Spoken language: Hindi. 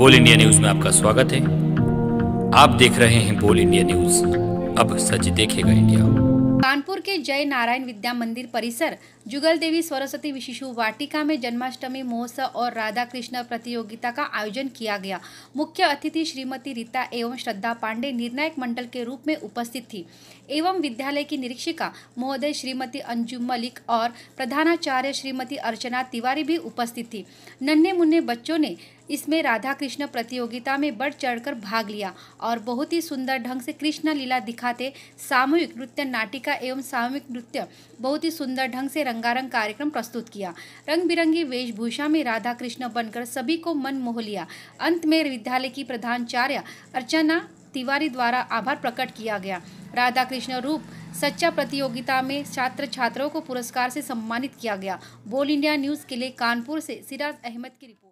बोल इंडिया न्यूज में आपका स्वागत है आप देख रहे हैं बोल इंडिया न्यूज अब सच देखेगा इंडिया कानपुर के जय नारायण विद्या मंदिर परिसर जुगल देवी सरस्वती विशिशु वाटिका में जन्माष्टमी महोत्सव और राधा कृष्ण प्रतियोगिता का आयोजन किया गया मुख्य अतिथि श्रीमती रीता एवं श्रद्धा पांडे निर्णायक मंडल के रूप में उपस्थित थी एवं विद्यालय की निरीक्षिका महोदय श्रीमती अंजुम मलिक और प्रधानाचार्य श्रीमती अर्चना तिवारी भी उपस्थित थी नन्हे मुन्ने बच्चों ने इसमें राधा कृष्ण प्रतियोगिता में बढ़ चढ़कर भाग लिया और बहुत ही सुंदर ढंग से कृष्ण लीला दिखाते सामूहिक नृत्य नाटिका एवं सामूहिक नृत्य बहुत ही सुंदर ढंग से रंगारंग कार्यक्रम प्रस्तुत किया रंग बिरंगी वेशभूषा में राधा कृष्ण बनकर सभी को मन मोह लिया अंत में विद्यालय की प्रधानाचार्य अर्चना तिवारी द्वारा आभार प्रकट किया गया राधा कृष्ण रूप सच्चा प्रतियोगिता में छात्र छात्राओं को पुरस्कार से सम्मानित किया गया बोल इंडिया न्यूज़ के लिए कानपुर से सिराज अहमद की रिपोर्ट